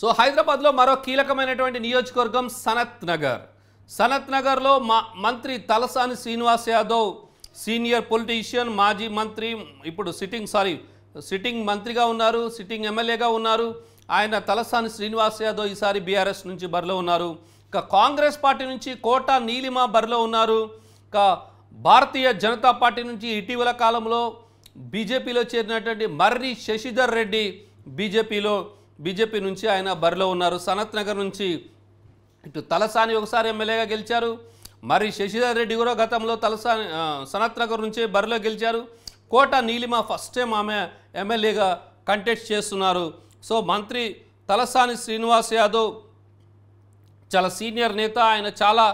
so హైదరాబాద్లో మరో కీలకమైనటువంటి నియోజకవర్గం సనత్ నగర్ సనత్ నగర్లో మా మంత్రి తలసాని శ్రీనివాస్ యాదవ్ సీనియర్ పొలిటీషియన్ మాజీ మంత్రి ఇప్పుడు సిట్టింగ్ సారీ సిట్టింగ్ మంత్రిగా ఉన్నారు సిట్టింగ్ ఎమ్మెల్యేగా ఉన్నారు ఆయన తలసాని శ్రీనివాస్ యాదవ్ ఈసారి బీఆర్ఎస్ నుంచి బరిలో ఉన్నారు ఇక కాంగ్రెస్ పార్టీ నుంచి కోట నీలిమ బరిలో ఉన్నారు ఇక భారతీయ జనతా పార్టీ నుంచి ఇటీవల కాలంలో బీజేపీలో చేరినటువంటి మర్రి శశిధర్ రెడ్డి బీజేపీలో బీజేపీ నుంచి ఆయన బరిలో ఉన్నారు సనత్ నగర్ నుంచి ఇటు తలసాని ఒకసారి ఎమ్మెల్యేగా గెలిచారు మరి శశిధర్ రెడ్డి కూడా గతంలో తలసాని సనత్ నగర్ నుంచి బరిలో గెలిచారు కోట నీలిమ ఫస్ట్ టైం ఆమె ఎమ్మెల్యేగా కంటెస్ట్ చేస్తున్నారు సో మంత్రి తలసాని శ్రీనివాస్ యాదవ్ చాలా సీనియర్ నేత ఆయన చాలా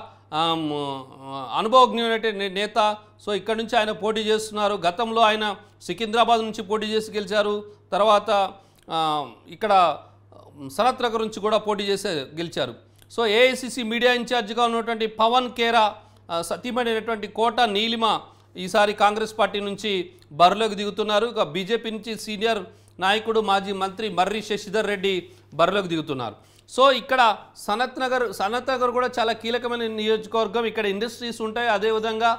అనుభవజ్ఞుడైన నేత సో ఇక్కడ నుంచి ఆయన పోటీ చేస్తున్నారు గతంలో ఆయన సికింద్రాబాద్ నుంచి పోటీ చేసి గెలిచారు తర్వాత ఇక్కడ సనత్ నగర్ నుంచి కూడా పోటీ చేసే గెలిచారు సో ఏఐసిసి మీడియా ఇన్ఛార్జిగా ఉన్నటువంటి పవన్ కేరా సతీమైనటువంటి కోట నీలిమ ఈసారి కాంగ్రెస్ పార్టీ నుంచి బరిలోకి దిగుతున్నారు ఇక బీజేపీ నుంచి సీనియర్ నాయకుడు మాజీ మంత్రి మర్రి శశిధర్ రెడ్డి బరిలోకి దిగుతున్నారు సో ఇక్కడ సనత్ నగర్ సనత్ నగర్ కూడా చాలా కీలకమైన నియోజకవర్గం ఇక్కడ ఇండస్ట్రీస్ ఉంటాయి అదేవిధంగా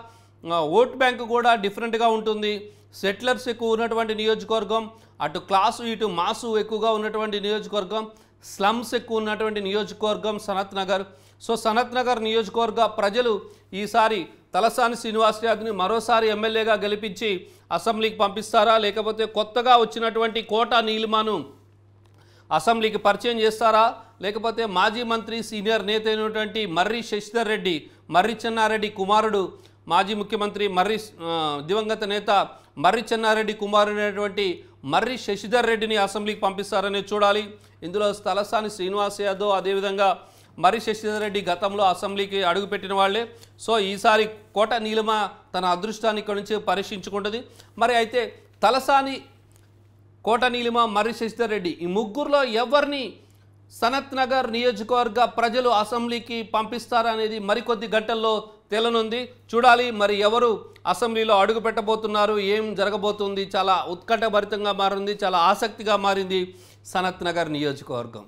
ఓట్ బ్యాంక్ కూడా డిఫరెంట్గా ఉంటుంది సెటిలర్స్ ఎక్కువ ఉన్నటువంటి నియోజకవర్గం అటు క్లాసు ఇటు మాసు ఎక్కువగా ఉన్నటువంటి నియోజకవర్గం స్లమ్స్ ఎక్కువ ఉన్నటువంటి నియోజకవర్గం సనత్ నగర్ సో సనత్ నగర్ నియోజకవర్గ ప్రజలు ఈసారి తలసాని శ్రీనివాస్ యాదవ్ని మరోసారి ఎమ్మెల్యేగా గెలిపించి అసెంబ్లీకి పంపిస్తారా లేకపోతే కొత్తగా వచ్చినటువంటి కోటా నీలిమాను అసెంబ్లీకి పరిచయం చేస్తారా లేకపోతే మాజీ మంత్రి సీనియర్ నేత అయినటువంటి మర్రి శశిధర్ రెడ్డి మర్రి చెన్నారెడ్డి కుమారుడు మాజీ ముఖ్యమంత్రి మర్రి దివంగత నేత మర్రి చెన్నారెడ్డి కుమారుడైనటువంటి మర్రి శశిధర్ రెడ్డిని అసెంబ్లీకి పంపిస్తారనే చూడాలి ఇందులో స్థలసాని శ్రీనివాస్ యాదవ్ అదేవిధంగా మరి శశిధర్ రెడ్డి గతంలో అసెంబ్లీకి అడుగుపెట్టిన వాళ్లే సో ఈసారి కోట నీలిమ తన అదృష్టాన్ని ఇక్కడ నుంచి పరీక్షించుకుంటుంది మరి అయితే తలసాని కోట నీలిమ మర్రి శశిధర్ రెడ్డి ఈ ముగ్గురులో ఎవరిని సనత్ నగర్ నియోజకవర్గ ప్రజలు అసెంబ్లీకి పంపిస్తారనేది మరికొద్ది గంటల్లో తేలనుంది చూడాలి మరి ఎవరు అసెంబ్లీలో అడుగు పెట్టబోతున్నారు ఏం జరగబోతుంది చాలా ఉత్కంఠభరితంగా మారింది చాలా ఆసక్తిగా మారింది సనత్ నగర్ నియోజకవర్గం